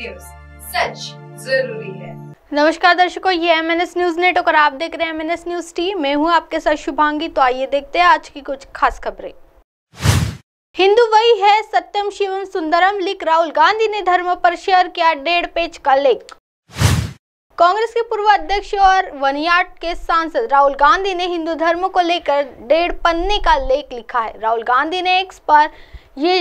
news सच जरूरी है नमस्कार दर्शकों ये M N S news net और आप देख रहे हैं M N S news T मैं हूँ आपके साथ शुभांगी तो आइए देखते हैं आज की कुछ खास खबरें हिंदू वही है सत्यम शिवम सुंदरम लिख राहुल गांधी ने धर्म पर शेयर किया डेढ़ पेज का लेख कांग्रेस के पूर्व अध्यक्ष और वनियाट के सांसद राहुल गांधी ने हिंदू धर्म को लेकर डेढ़ पन्ने का लेख लिखा है राहुल गांधी ने एक्स पर ये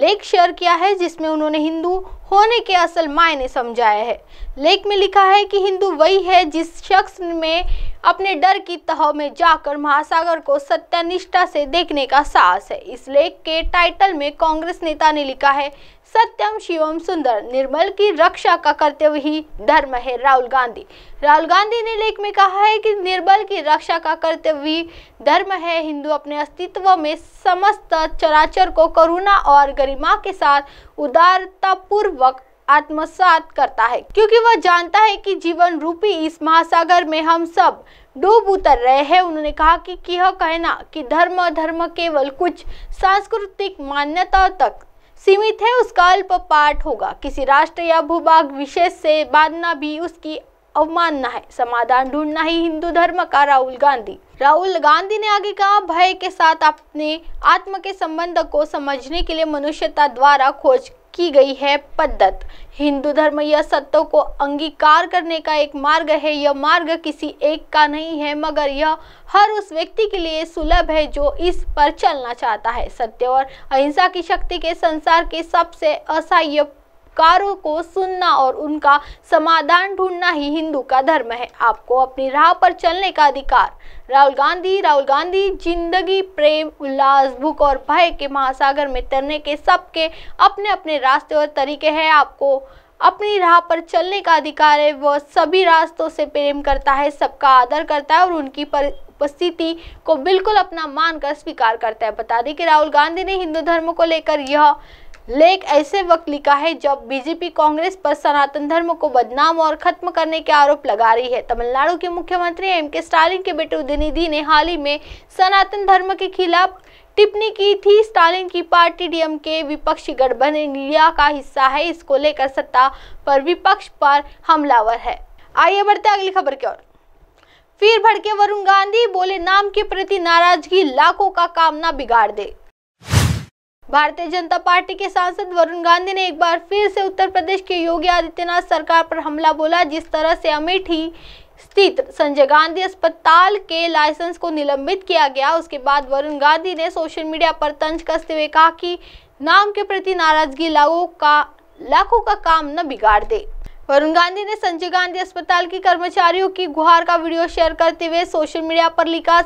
लेख शेयर किया है जिसमें उन्होंने हिंदू होने के असल मायने समझाया है लेख में लिखा है कि हिंदू वही है जिस शख्स में अपने डर की तह में जाकर महासागर को सत्यनिष्ठा से देखने का साहस है इस लेख के टाइटल में कांग्रेस नेता ने लिखा है सत्यम शिवम सुंदर निर्मल की रक्षा का कर्तव्य ही धर्म है राहुल गांधी राहुल गांधी ने लेख में कहा है कि निर्बल की रक्षा का कर्तव्य धर्म है हिंदू अपने अस्तित्व में समस्त चराचर को करुणा और गरिमा के साथ उदारतापूर्वक आत्मसात करता है क्योंकि वह जानता है कि जीवन रूपी इस महासागर में हम सब डूब उतर रहे हैं उन्होंने कहा कि यह कहना कि धर्म धर्म केवल कुछ सांस्कृतिक मान्यता तक सीमित है उसका अल्प पाठ होगा किसी राष्ट्र या भूभाग विशेष से बांधना भी उसकी अवमानना है समाधान ढूंढना ही हिंदू धर्म का राहुल गांधी राहुल गांधी ने आगे कहा भय के साथ अपने आत्म के संबंध को समझने के लिए मनुष्यता द्वारा खोज की गई है पद्धत हिंदू धर्म यह सत्यों को अंगीकार करने का एक मार्ग है यह मार्ग किसी एक का नहीं है मगर यह हर उस व्यक्ति के लिए सुलभ है जो इस पर चलना चाहता है सत्य और अहिंसा की शक्ति के संसार के सबसे असह्य अधिकारों को सुनना और उनका समाधान ढूंढना ही हिंदू का धर्म है आपको अपनी राह पर चलने का अधिकार राहुल गांधी राहुल गांधी जिंदगी प्रेम उल्लास भूख और भय के महासागर में तैरने के सबके अपने अपने रास्ते और तरीके हैं आपको अपनी राह पर चलने का अधिकार है वह सभी रास्तों से प्रेम करता है सबका आदर करता है और उनकी पर उपस्थिति को बिल्कुल अपना मानकर स्वीकार करता है बता दें कि राहुल गांधी ने हिंदू धर्म को लेकर यह लेख ऐसे वक्त लिखा है जब बीजेपी कांग्रेस पर सनातन धर्म को बदनाम और खत्म करने के आरोप लगा रही है तमिलनाडु के मुख्यमंत्री एम के स्टालिन के बेटे उदयनिधि ने हाल ही में सनातन धर्म के खिलाफ टिप्पणी की थी स्टालिन की पार्टी डीएम के विपक्षी गठबंधन इंडिया का हिस्सा है इसको लेकर सत्ता पर विपक्ष पर हमलावर है आइए बढ़ते अगली खबर की ओर फिर भड़के वरुण गांधी बोले नाम के प्रति नाराजगी लाखों का कामना बिगाड़ दे भारतीय जनता पार्टी के सांसद वरुण गांधी ने एक बार फिर से उत्तर प्रदेश के योगी आदित्यनाथ सरकार पर हमला बोला जिस तरह से अमेठी स्थित संजय गांधी अस्पताल के लाइसेंस को निलंबित किया गया उसके बाद वरुण गांधी ने सोशल मीडिया पर तंज कसते हुए कहा कि नाम के प्रति नाराजगी लाखों का लाखों का काम न बिगाड़ दे वरुण गांधी ने संजय गांधी अस्पताल के कर्मचारियों की गुहार का वीडियो शेयर करते हुए सोशल मीडिया पर लिखा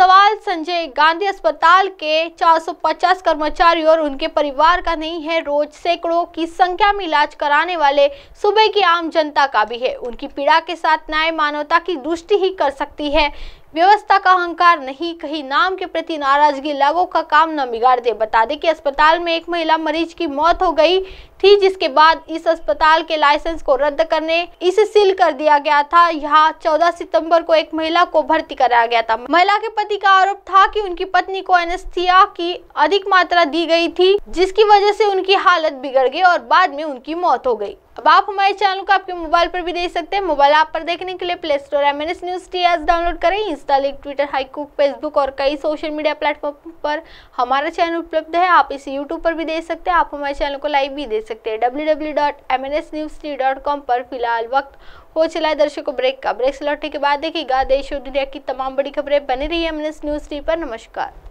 सवाल संजय गांधी अस्पताल के 450 कर्मचारी और उनके परिवार का नहीं है रोज सैकड़ों की संख्या में इलाज कराने वाले सुबह की आम जनता का भी है उनकी पीड़ा के साथ न्याय मानवता की दृष्टि ही कर सकती है व्यवस्था का अहंकार नहीं कहीं नाम के प्रति नाराजगी लागू का काम न बिगाड़ दे बता दे कि अस्पताल में एक महिला मरीज की मौत हो गई थी जिसके बाद इस अस्पताल के लाइसेंस को रद्द करने इसे सील कर दिया गया था यहाँ 14 सितंबर को एक महिला को भर्ती कराया गया था महिला के पति का आरोप था कि उनकी पत्नी को एनेस्थिया की अधिक मात्रा दी गई थी जिसकी वजह से उनकी हालत बिगड़ गई और बाद में उनकी मौत हो गई अब आप हमारे चैनल को आपके मोबाइल पर भी देख सकते हैं मोबाइल ऐप पर देखने के लिए Play Store M N S news T S download करें इंस्टा लिंक ट्विटर हाईकुक फेसबुक और कई सोशल मीडिया प्लेटफॉर्म पर हमारा चैनल उपलब्ध है आप इसे यूट्यूब पर भी देख सकते हैं आप हमारे चैनल को लाइव भी दे सकते सकते हैं डब्ल्यू पर फिलहाल वक्त हो चला है दर्शकों ब्रेक का ब्रेक से लौटने के बाद देखिएगा देश और दुनिया की तमाम बड़ी खबरें बनी रही है एम न्यूज़ टी पर नमस्कार